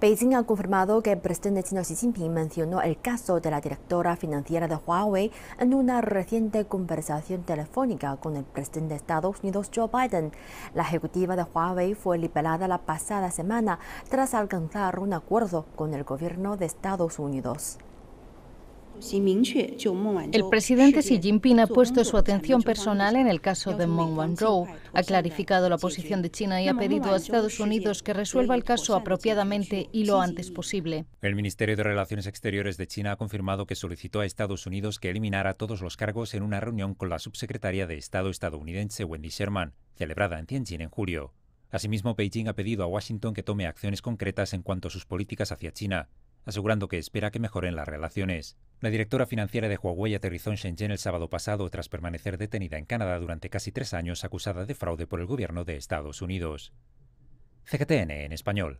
Beijing ha confirmado que el presidente chino Xi Jinping mencionó el caso de la directora financiera de Huawei en una reciente conversación telefónica con el presidente de Estados Unidos Joe Biden. La ejecutiva de Huawei fue liberada la pasada semana tras alcanzar un acuerdo con el gobierno de Estados Unidos. El presidente Xi Jinping ha puesto su atención personal en el caso de Meng Wanzhou, ha clarificado la posición de China y ha pedido a Estados Unidos que resuelva el caso apropiadamente y lo antes posible. El Ministerio de Relaciones Exteriores de China ha confirmado que solicitó a Estados Unidos que eliminara todos los cargos en una reunión con la subsecretaria de Estado estadounidense Wendy Sherman, celebrada en Tianjin en julio. Asimismo, Beijing ha pedido a Washington que tome acciones concretas en cuanto a sus políticas hacia China, asegurando que espera que mejoren las relaciones. La directora financiera de Huawei aterrizó en Shenzhen el sábado pasado tras permanecer detenida en Canadá durante casi tres años acusada de fraude por el gobierno de Estados Unidos. CGTN en español.